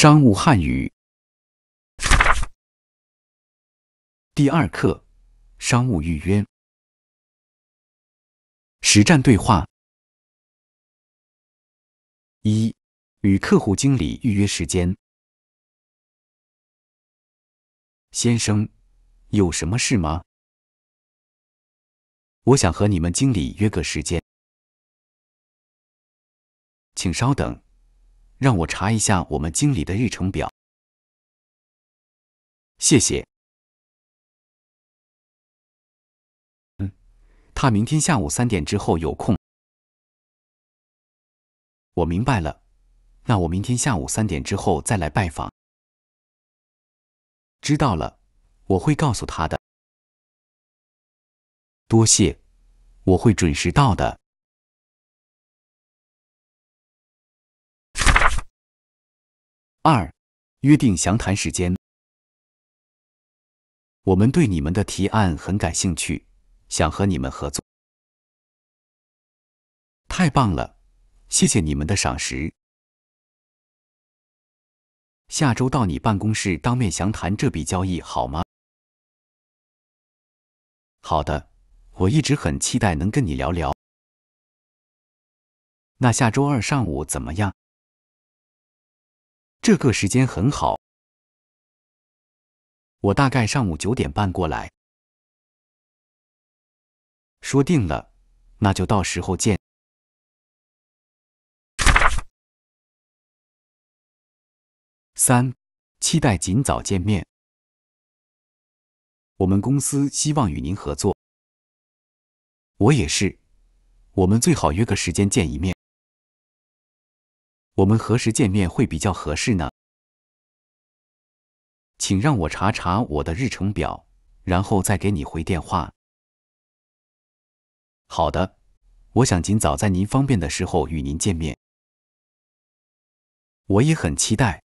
商务汉语第二课：商务预约实战对话。一、与客户经理预约时间。先生，有什么事吗？我想和你们经理约个时间，请稍等。让我查一下我们经理的日程表。谢谢。他明天下午三点之后有空。我明白了，那我明天下午三点之后再来拜访。知道了，我会告诉他的。多谢，我会准时到的。二，约定详谈时间。我们对你们的提案很感兴趣，想和你们合作。太棒了，谢谢你们的赏识。下周到你办公室当面详谈这笔交易好吗？好的，我一直很期待能跟你聊聊。那下周二上午怎么样？这个时间很好，我大概上午九点半过来。说定了，那就到时候见。三，期待尽早见面。我们公司希望与您合作，我也是，我们最好约个时间见一面。我们何时见面会比较合适呢？请让我查查我的日程表，然后再给你回电话。好的，我想尽早在您方便的时候与您见面。我也很期待。